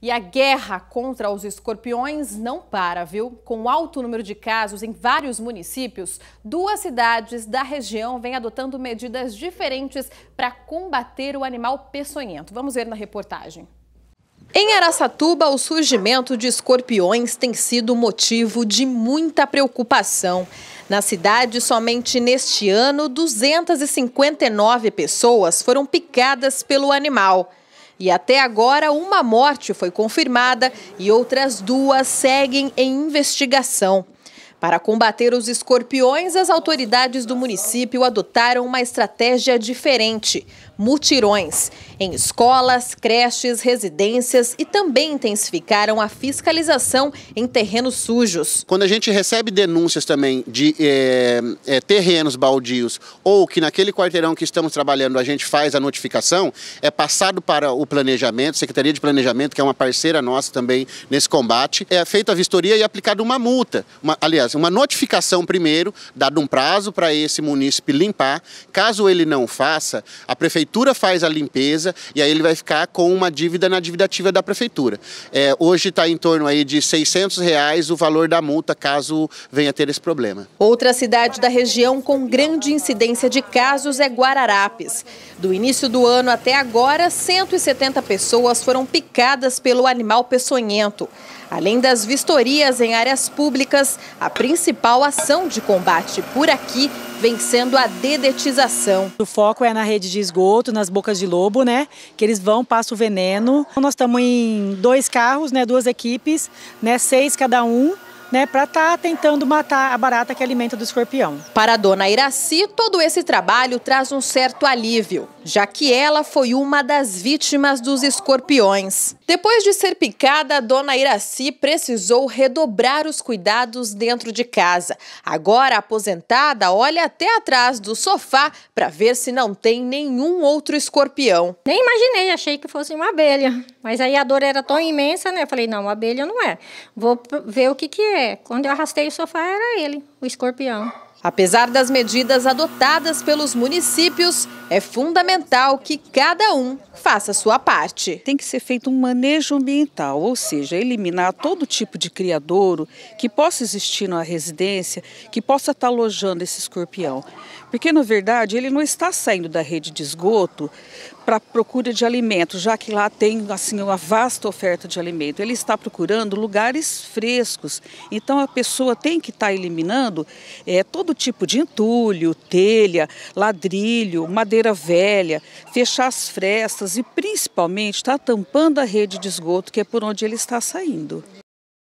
E a guerra contra os escorpiões não para, viu? Com alto número de casos em vários municípios, duas cidades da região vêm adotando medidas diferentes para combater o animal peçonhento. Vamos ver na reportagem. Em Araçatuba, o surgimento de escorpiões tem sido motivo de muita preocupação. Na cidade, somente neste ano, 259 pessoas foram picadas pelo animal. E até agora, uma morte foi confirmada e outras duas seguem em investigação. Para combater os escorpiões, as autoridades do município adotaram uma estratégia diferente mutirões em escolas, creches, residências e também intensificaram a fiscalização em terrenos sujos. Quando a gente recebe denúncias também de é, é, terrenos baldios ou que naquele quarteirão que estamos trabalhando a gente faz a notificação, é passado para o planejamento, Secretaria de Planejamento, que é uma parceira nossa também nesse combate, é feita a vistoria e aplicada uma multa, uma, aliás, uma notificação primeiro, dado um prazo para esse munícipe limpar. Caso ele não faça, a prefeitura prefeitura faz a limpeza e aí ele vai ficar com uma dívida na dívida ativa da prefeitura. É, hoje está em torno aí de 600 reais o valor da multa caso venha ter esse problema. Outra cidade da região com grande incidência de casos é Guararapes. Do início do ano até agora, 170 pessoas foram picadas pelo animal peçonhento. Além das vistorias em áreas públicas, a principal ação de combate por aqui vem sendo a dedetização. O foco é na rede de esgoto esgoto, nas bocas de lobo, né? Que eles vão, passam o veneno. Nós estamos em dois carros, né? Duas equipes, né? Seis cada um né, para estar tá tentando matar a barata que alimenta do escorpião. Para a dona Iraci, todo esse trabalho traz um certo alívio, já que ela foi uma das vítimas dos escorpiões. Depois de ser picada, a dona Iraci precisou redobrar os cuidados dentro de casa. Agora, aposentada, olha até atrás do sofá para ver se não tem nenhum outro escorpião. Nem imaginei, achei que fosse uma abelha. Mas aí a dor era tão imensa, né? Eu falei, não, abelha não é. Vou ver o que, que é. Quando eu arrastei o sofá, era ele, o escorpião. Apesar das medidas adotadas pelos municípios, é fundamental que cada um faça sua parte. Tem que ser feito um manejo ambiental, ou seja, eliminar todo tipo de criadouro que possa existir na residência, que possa estar tá alojando esse escorpião. Porque, na verdade, ele não está saindo da rede de esgoto para a procura de alimento, já que lá tem assim uma vasta oferta de alimento. Ele está procurando lugares frescos. Então a pessoa tem que estar tá eliminando é, todo tipo de entulho, telha, ladrilho, madeira velha, fechar as frestas e principalmente está tampando a rede de esgoto que é por onde ele está saindo.